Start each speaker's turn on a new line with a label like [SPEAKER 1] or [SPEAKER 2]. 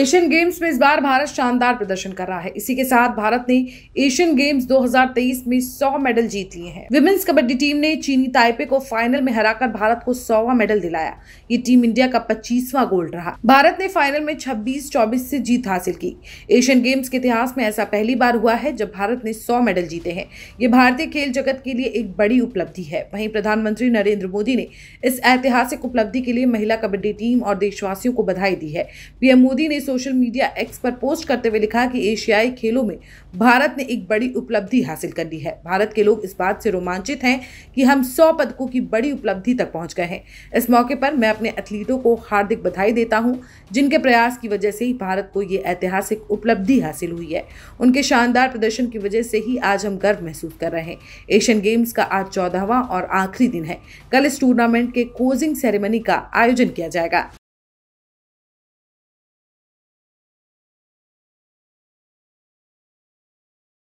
[SPEAKER 1] Asian games में इस बार भारत शानदार प्रदर्शन कर रहा है इसी के साथ भारत ने एशियन गेम्स 2023 में 100 मेडल जीत लिए हैं विमेंस कबड्डी टीम ने चीनी ताइपे को फाइनल में हराकर भारत को सौवा मेडल दिलाया ये टीम इंडिया का पच्चीसवा गोल्ड रहा भारत ने फाइनल में छब्बीस चौबीस से जीत हासिल की एशियन गेम्स के इतिहास में ऐसा पहली बार हुआ है जब भारत ने सौ मेडल जीते हैं ये भारतीय खेल जगत के लिए एक बड़ी उपलब्धि है वही प्रधानमंत्री नरेंद्र मोदी ने इस ऐतिहासिक उपलब्धि के लिए महिला कबड्डी टीम और देशवासियों को बधाई दी है पीएम मोदी ने सोशल मीडिया एक्स पर पोस्ट करते हुए लिखा कि एशियाई खेलों में भारत ने एक बड़ी उपलब्धि हासिल कर ली है भारत के लोग इस बात से रोमांचित हैं कि हम सौ पदकों की बड़ी उपलब्धि तक पहुंच गए हैं इस मौके पर मैं अपने एथलीटों को हार्दिक बधाई देता हूँ जिनके प्रयास की वजह से ही भारत को ये ऐतिहासिक उपलब्धि हासिल हुई है उनके शानदार प्रदर्शन की वजह से ही आज हम गर्व महसूस कर रहे हैं एशियन गेम्स का आज चौदहवा और आखिरी दिन है कल इस टूर्नामेंट के कोजिंग सेरेमनी का आयोजन किया जाएगा